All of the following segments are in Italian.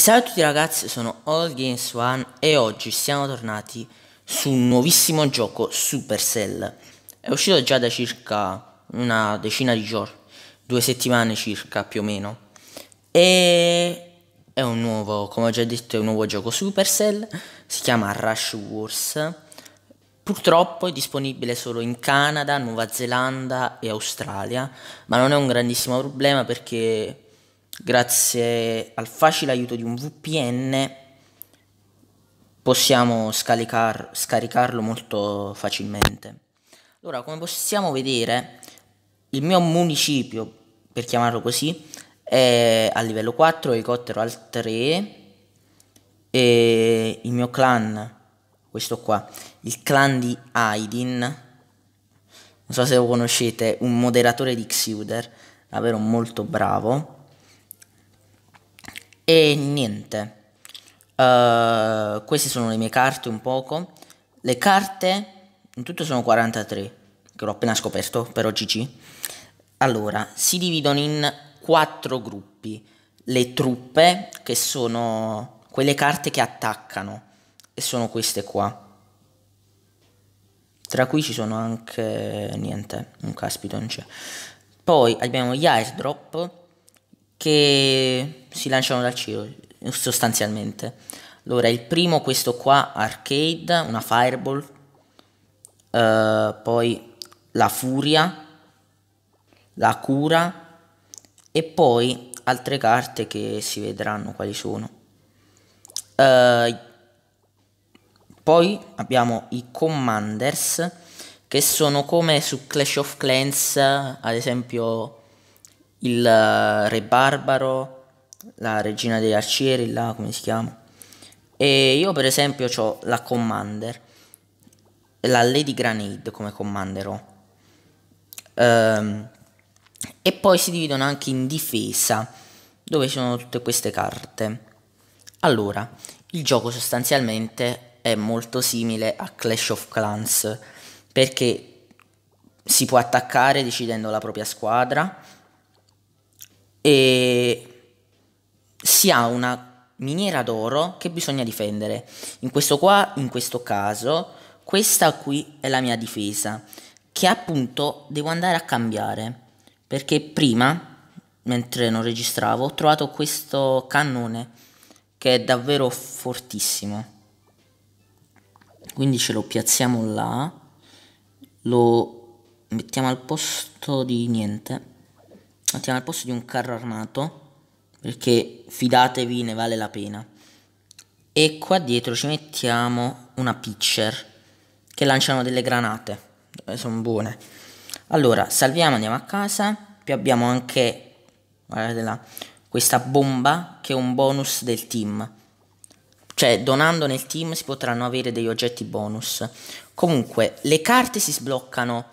salve a tutti ragazzi, sono All Games One e oggi siamo tornati su un nuovissimo gioco Supercell. È uscito già da circa una decina di giorni, due settimane circa più o meno. E è un nuovo, come ho già detto, è un nuovo gioco Supercell, si chiama Rush Wars. Purtroppo è disponibile solo in Canada, Nuova Zelanda e Australia, ma non è un grandissimo problema perché grazie al facile aiuto di un VPN possiamo scaricar scaricarlo molto facilmente. Allora, come possiamo vedere, il mio municipio, per chiamarlo così, è a livello 4, elicottero al 3 e il mio clan, questo qua, il clan di Aidin, non so se lo conoscete, un moderatore di Xuder, davvero molto bravo. E niente, uh, queste sono le mie carte un poco. Le carte in tutto sono 43, che l'ho appena scoperto per OCC. Allora, si dividono in quattro gruppi. Le truppe, che sono quelle carte che attaccano, e sono queste qua. Tra cui ci sono anche... niente, un caspito non c'è. Poi abbiamo gli airdrop, che si lanciano dal cielo sostanzialmente. Allora, il primo questo qua, Arcade, una Fireball, uh, poi la Furia, la Cura e poi altre carte che si vedranno quali sono. Uh, poi abbiamo i Commanders che sono come su Clash of Clans, ad esempio il eh, re barbaro, la regina degli arcieri, là come si chiama. E io per esempio ho la commander, la lady granade come commander ho. Oh. Ehm, e poi si dividono anche in difesa, dove ci sono tutte queste carte. Allora, il gioco sostanzialmente è molto simile a Clash of Clans, perché si può attaccare decidendo la propria squadra, e si ha una miniera d'oro che bisogna difendere. In questo, qua, in questo caso, questa qui è la mia difesa, che appunto devo andare a cambiare, perché prima, mentre non registravo, ho trovato questo cannone che è davvero fortissimo. Quindi ce lo piazziamo là, lo mettiamo al posto di niente mettiamo al posto di un carro armato perché fidatevi ne vale la pena e qua dietro ci mettiamo una pitcher che lanciano delle granate eh, sono buone allora salviamo andiamo a casa qui abbiamo anche guardatela questa bomba che è un bonus del team cioè donando nel team si potranno avere degli oggetti bonus comunque le carte si sbloccano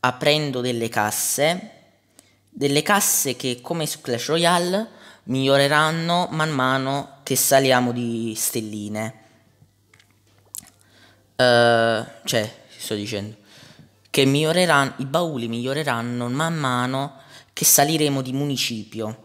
aprendo delle casse delle casse che come su Clash Royale miglioreranno man mano che saliamo di stelline. Uh, cioè, sto dicendo, che miglioreranno, i bauli miglioreranno man mano che saliremo di municipio.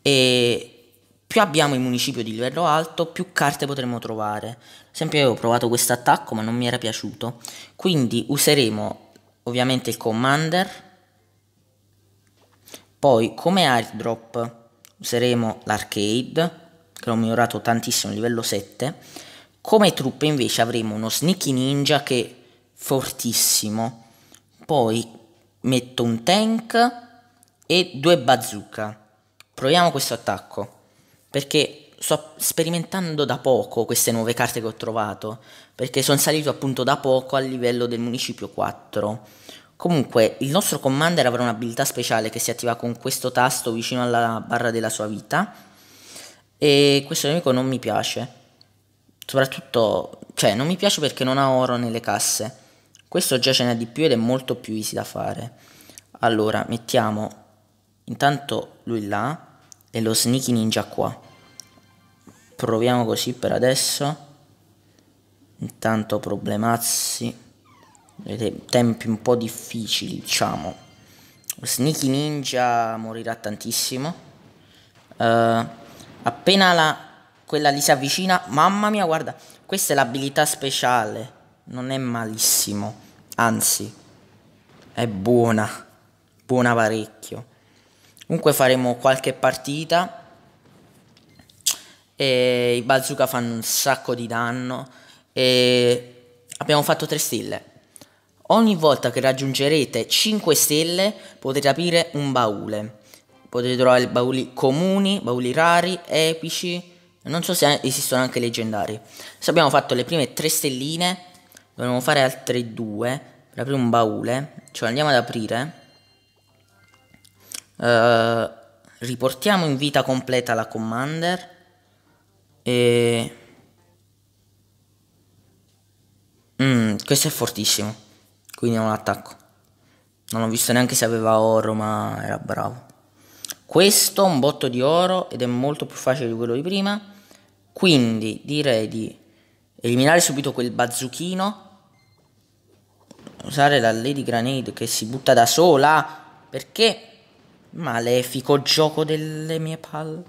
E più abbiamo il municipio di livello alto, più carte potremo trovare. Sempre avevo provato questo attacco, ma non mi era piaciuto. Quindi useremo ovviamente il commander poi come airdrop useremo l'arcade, che l'ho migliorato tantissimo, livello 7. Come truppe invece avremo uno sneaky ninja che è fortissimo. Poi metto un tank e due bazooka. Proviamo questo attacco, perché sto sperimentando da poco queste nuove carte che ho trovato, perché sono salito appunto da poco al livello del municipio 4. Comunque, il nostro commander avrà un'abilità speciale che si attiva con questo tasto vicino alla barra della sua vita. E questo nemico non mi piace. Soprattutto, cioè, non mi piace perché non ha oro nelle casse. Questo già ce n'è di più ed è molto più easy da fare. Allora, mettiamo intanto lui là e lo sneaky ninja qua. Proviamo così per adesso. Intanto problemazzi tempi un po' difficili, diciamo. Sneaky Ninja morirà tantissimo. Uh, appena la, quella lì si avvicina, mamma mia, guarda, questa è l'abilità speciale. Non è malissimo, anzi, è buona, buona parecchio. Comunque faremo qualche partita. E I bazooka fanno un sacco di danno. E abbiamo fatto tre stelle. Ogni volta che raggiungerete 5 stelle potete aprire un baule. Potete trovare bauli comuni, bauli rari, epici. Non so se esistono anche leggendari. Se abbiamo fatto le prime 3 stelline, dobbiamo fare altre 2 per aprire un baule. Cioè andiamo ad aprire. Uh, riportiamo in vita completa la commander. E... Mm, questo è fortissimo quindi è un attacco. Non ho visto neanche se aveva oro, ma era bravo. Questo è un botto di oro ed è molto più facile di quello di prima. Quindi direi di eliminare subito quel bazzuchino. Usare la Lady Granade che si butta da sola. Perché? Malefico gioco delle mie palle.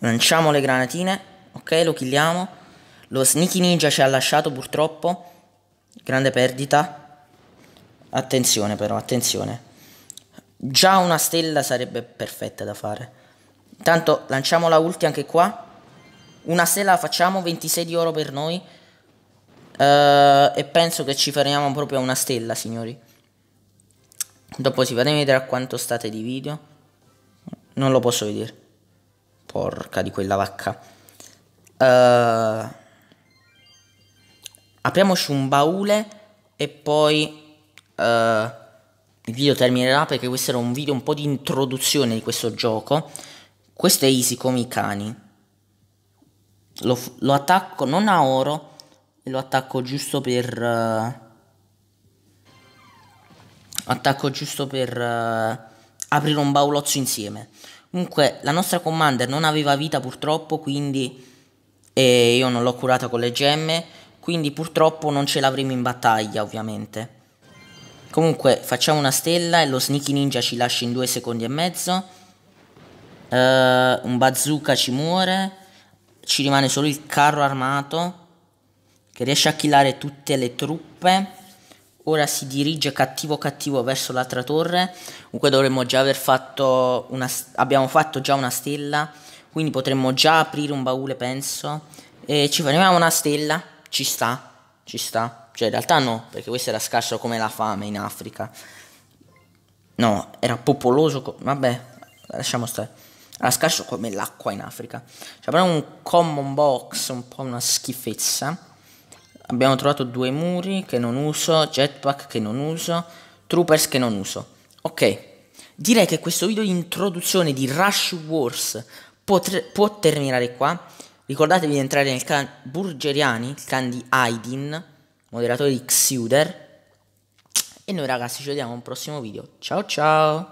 Lanciamo le granatine. Ok, lo killiamo. Lo Sneaky Ninja ci ha lasciato purtroppo. Grande perdita. Attenzione però, attenzione. Già una stella sarebbe perfetta da fare. Intanto lanciamo la ulti anche qua. Una stella la facciamo, 26 di oro per noi. Uh, e penso che ci fermiamo proprio a una stella, signori. Dopo si fate vedere a quanto state di video. Non lo posso vedere. Porca di quella vacca. Uh, apriamoci un baule e poi uh, il video terminerà perché questo era un video un po' di introduzione di questo gioco. Questo è easy come i cani. Lo, lo attacco non a oro e lo attacco giusto per... Uh, attacco giusto per uh, aprire un baulozzo insieme. Comunque la nostra commander non aveva vita purtroppo quindi... E io non l'ho curata con le gemme quindi purtroppo non ce l'avremo in battaglia ovviamente. Comunque facciamo una stella e lo sneaky ninja ci lascia in due secondi e mezzo. Uh, un bazooka ci muore. Ci rimane solo il carro armato che riesce a killare tutte le truppe. Ora si dirige cattivo cattivo verso l'altra torre. Comunque dovremmo già aver fatto una... abbiamo fatto già una stella. Quindi potremmo già aprire un baule penso. E ci faremo una stella. Ci sta? Ci sta? Cioè in realtà no, perché questo era scarso come la fame in Africa. No, era popoloso, vabbè, lasciamo stare. Era scarso come l'acqua in Africa. Cioè però un common box, un po' una schifezza. Abbiamo trovato due muri che non uso, jetpack che non uso, troopers che non uso. Ok, direi che questo video di introduzione di Rush Wars può terminare qua. Ricordatevi di entrare nel clan Burgeriani, il clan di Aidin, moderatore di Xuder. E noi ragazzi ci vediamo al prossimo video. Ciao ciao!